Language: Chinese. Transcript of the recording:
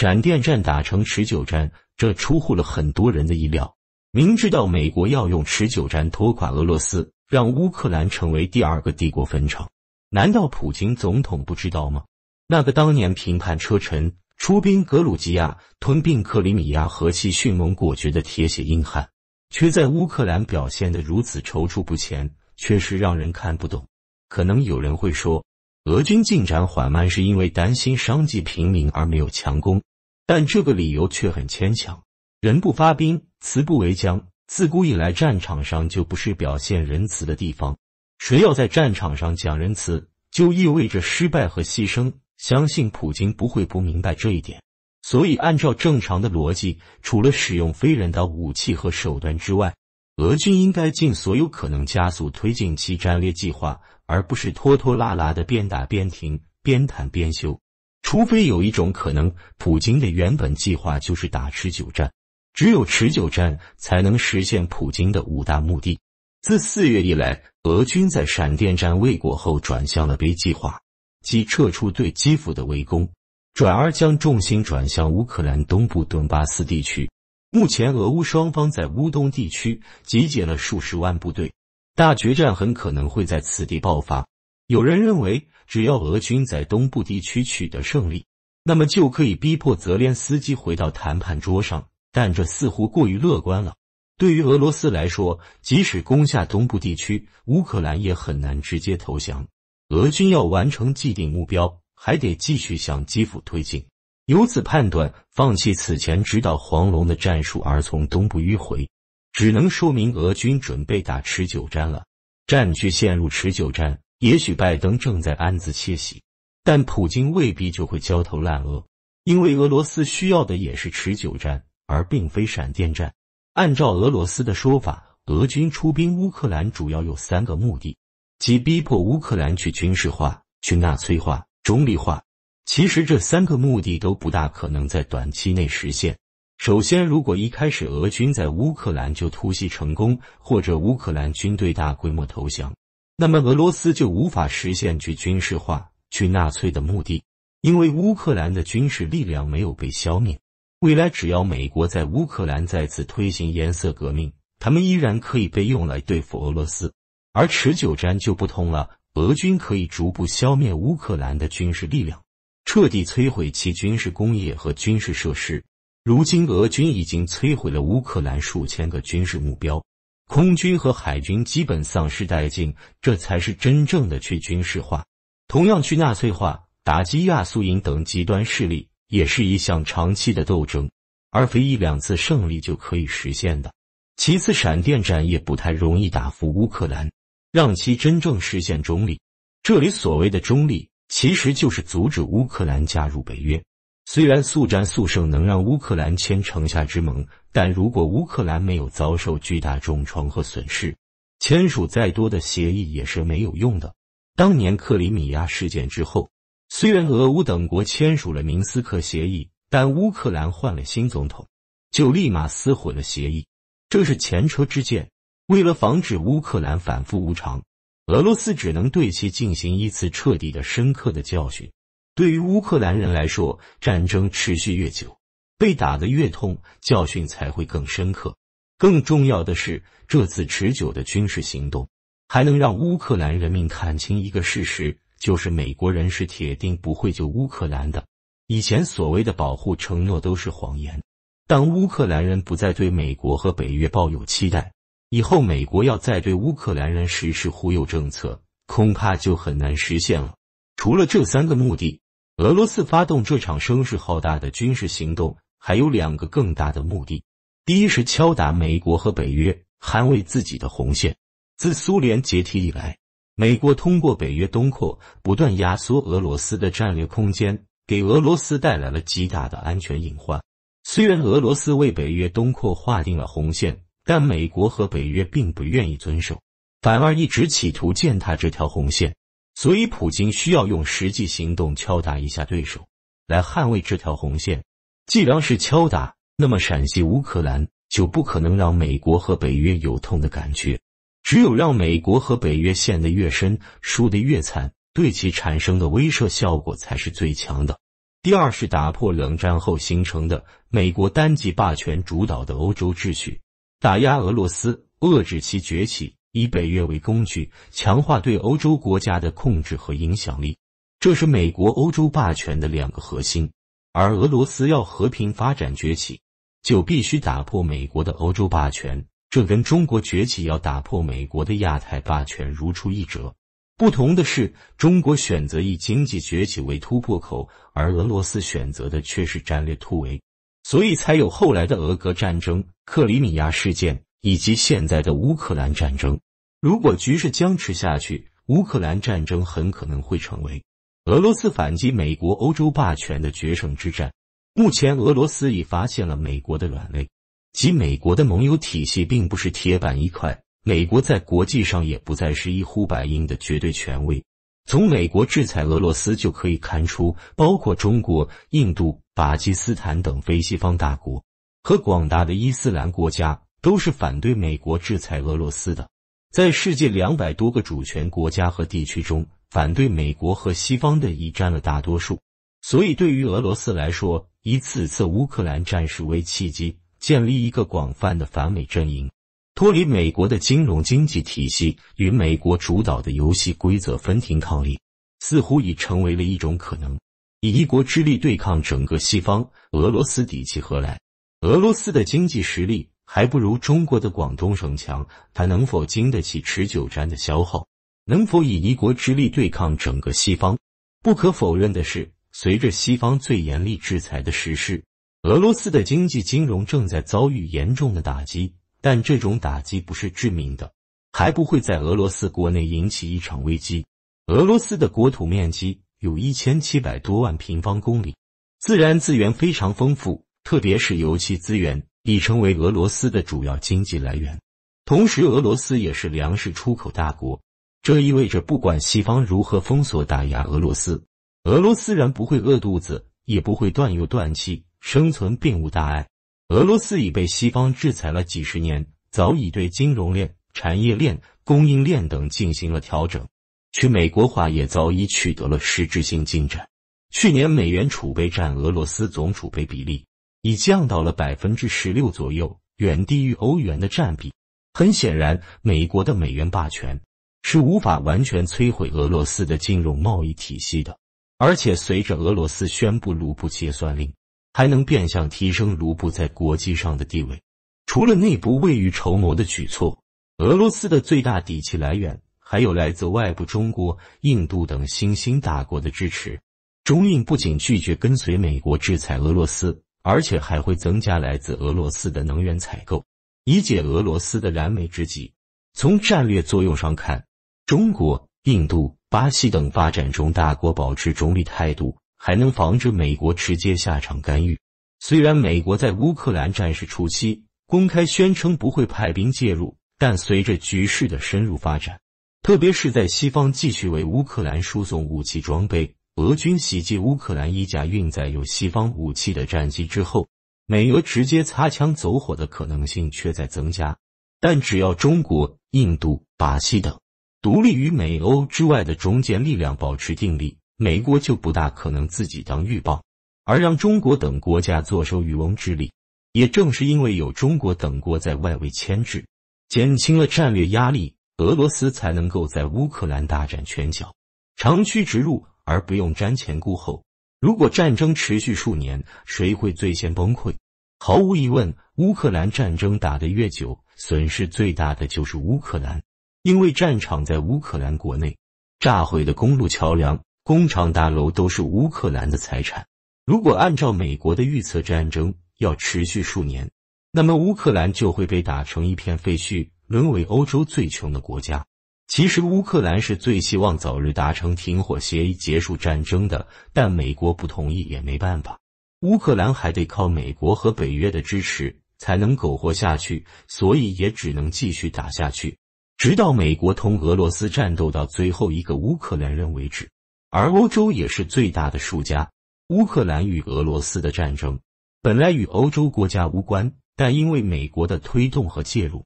闪电战打成持久战，这出乎了很多人的意料。明知道美国要用持久战拖垮俄罗斯，让乌克兰成为第二个帝国坟场，难道普京总统不知道吗？那个当年评判车臣、出兵格鲁吉亚、吞并克里米亚，和气迅猛果决的铁血硬汉，却在乌克兰表现得如此踌躇不前，确实让人看不懂。可能有人会说，俄军进展缓慢是因为担心伤及平民而没有强攻。但这个理由却很牵强，人不发兵，慈不为将。自古以来，战场上就不是表现仁慈的地方。谁要在战场上讲仁慈，就意味着失败和牺牲。相信普京不会不明白这一点。所以，按照正常的逻辑，除了使用非人道武器和手段之外，俄军应该尽所有可能加速推进其战略计划，而不是拖拖拉拉的边打边停、边谈边修。除非有一种可能，普京的原本计划就是打持久战，只有持久战才能实现普京的五大目的。自四月以来，俄军在闪电战未果后，转向了 B 计划，即撤出对基辅的围攻，转而将重心转向乌克兰东部顿巴斯地区。目前，俄乌双方在乌东地区集结了数十万部队，大决战很可能会在此地爆发。有人认为。只要俄军在东部地区取得胜利，那么就可以逼迫泽连斯基回到谈判桌上。但这似乎过于乐观了。对于俄罗斯来说，即使攻下东部地区，乌克兰也很难直接投降。俄军要完成既定目标，还得继续向基辅推进。由此判断，放弃此前指导黄龙的战术，而从东部迂回，只能说明俄军准备打持久战了。战局陷入持久战。也许拜登正在暗自窃喜，但普京未必就会焦头烂额，因为俄罗斯需要的也是持久战，而并非闪电战。按照俄罗斯的说法，俄军出兵乌克兰主要有三个目的，即逼迫乌克兰去军事化、去纳粹化、中立化。其实这三个目的都不大可能在短期内实现。首先，如果一开始俄军在乌克兰就突袭成功，或者乌克兰军队大规模投降。那么，俄罗斯就无法实现去军事化、去纳粹的目的，因为乌克兰的军事力量没有被消灭。未来，只要美国在乌克兰再次推行颜色革命，他们依然可以被用来对付俄罗斯。而持久战就不通了，俄军可以逐步消灭乌克兰的军事力量，彻底摧毁其军事工业和军事设施。如今，俄军已经摧毁了乌克兰数千个军事目标。空军和海军基本丧失殆尽，这才是真正的去军事化。同样，去纳粹化、打击亚速营等极端势力也是一项长期的斗争，而非一两次胜利就可以实现的。其次，闪电战也不太容易打服乌克兰，让其真正实现中立。这里所谓的中立，其实就是阻止乌克兰加入北约。虽然速战速胜能让乌克兰签城下之盟，但如果乌克兰没有遭受巨大重创和损失，签署再多的协议也是没有用的。当年克里米亚事件之后，虽然俄乌等国签署了明斯克协议，但乌克兰换了新总统，就立马撕毁了协议，这是前车之鉴。为了防止乌克兰反复无常，俄罗斯只能对其进行一次彻底的、深刻的教训。对于乌克兰人来说，战争持续越久，被打得越痛，教训才会更深刻。更重要的是，这次持久的军事行动还能让乌克兰人民看清一个事实：就是美国人是铁定不会救乌克兰的。以前所谓的保护承诺都是谎言。当乌克兰人不再对美国和北约抱有期待，以后美国要再对乌克兰人实施忽悠政策，恐怕就很难实现了。除了这三个目的，俄罗斯发动这场声势浩大的军事行动，还有两个更大的目的：第一是敲打美国和北约，捍卫自己的红线。自苏联解体以来，美国通过北约东扩，不断压缩俄罗斯的战略空间，给俄罗斯带来了极大的安全隐患。虽然俄罗斯为北约东扩划定了红线，但美国和北约并不愿意遵守，反而一直企图践踏这条红线。所以，普京需要用实际行动敲打一下对手，来捍卫这条红线。既然是敲打，那么陕西乌克兰就不可能让美国和北约有痛的感觉。只有让美国和北约陷得越深，输得越惨，对其产生的威慑效果才是最强的。第二是打破冷战后形成的美国单极霸权主导的欧洲秩序，打压俄罗斯，遏制其崛起。以北约为工具，强化对欧洲国家的控制和影响力，这是美国欧洲霸权的两个核心。而俄罗斯要和平发展崛起，就必须打破美国的欧洲霸权，这跟中国崛起要打破美国的亚太霸权如出一辙。不同的是，中国选择以经济崛起为突破口，而俄罗斯选择的却是战略突围，所以才有后来的俄格战争、克里米亚事件以及现在的乌克兰战争。如果局势僵持下去，乌克兰战争很可能会成为俄罗斯反击美国欧洲霸权的决胜之战。目前，俄罗斯已发现了美国的软肋，即美国的盟友体系并不是铁板一块，美国在国际上也不再是一呼百应的绝对权威。从美国制裁俄罗斯就可以看出，包括中国、印度、巴基斯坦等非西方大国和广大的伊斯兰国家都是反对美国制裁俄罗斯的。在世界两百多个主权国家和地区中，反对美国和西方的已占了大多数。所以，对于俄罗斯来说，以此次乌克兰战事为契机，建立一个广泛的反美阵营，脱离美国的金融经济体系，与美国主导的游戏规则分庭抗礼，似乎已成为了一种可能。以一国之力对抗整个西方，俄罗斯底气何来？俄罗斯的经济实力？还不如中国的广东省强。它能否经得起持久战的消耗？能否以一国之力对抗整个西方？不可否认的是，随着西方最严厉制裁的实施，俄罗斯的经济金融正在遭遇严重的打击。但这种打击不是致命的，还不会在俄罗斯国内引起一场危机。俄罗斯的国土面积有一千七百多万平方公里，自然资源非常丰富，特别是油气资源。已成为俄罗斯的主要经济来源，同时俄罗斯也是粮食出口大国。这意味着，不管西方如何封锁打压俄罗斯，俄罗斯人不会饿肚子，也不会断油断气，生存并无大碍。俄罗斯已被西方制裁了几十年，早已对金融链、产业链、供应链等进行了调整，去美国化也早已取得了实质性进展。去年，美元储备占俄罗斯总储备比例。已降到了百分之十六左右，远低于欧元的占比。很显然，美国的美元霸权是无法完全摧毁俄罗斯的金融贸易体系的。而且，随着俄罗斯宣布卢布结算令，还能变相提升卢布在国际上的地位。除了内部未雨绸缪的举措，俄罗斯的最大底气来源还有来自外部中国、印度等新兴大国的支持。中印不仅拒绝跟随美国制裁俄罗斯。而且还会增加来自俄罗斯的能源采购，以解俄罗斯的燃眉之急。从战略作用上看，中国、印度、巴西等发展中大国保持中立态度，还能防止美国直接下场干预。虽然美国在乌克兰战事初期公开宣称不会派兵介入，但随着局势的深入发展，特别是在西方继续为乌克兰输送武器装备。俄军袭击乌克兰一架运载有西方武器的战机之后，美俄直接擦枪走火的可能性却在增加。但只要中国、印度、巴西等独立于美欧之外的中坚力量保持定力，美国就不大可能自己当预报，而让中国等国家坐收渔翁之利。也正是因为有中国等国在外围牵制，减轻了战略压力，俄罗斯才能够在乌克兰大展拳脚，长驱直入。而不用瞻前顾后。如果战争持续数年，谁会最先崩溃？毫无疑问，乌克兰战争打得越久，损失最大的就是乌克兰，因为战场在乌克兰国内，炸毁的公路桥梁、工厂大楼都是乌克兰的财产。如果按照美国的预测，战争要持续数年，那么乌克兰就会被打成一片废墟，沦为欧洲最穷的国家。其实乌克兰是最希望早日达成停火协议、结束战争的，但美国不同意也没办法。乌克兰还得靠美国和北约的支持才能苟活下去，所以也只能继续打下去，直到美国同俄罗斯战斗到最后一个乌克兰人为止。而欧洲也是最大的输家。乌克兰与俄罗斯的战争本来与欧洲国家无关，但因为美国的推动和介入。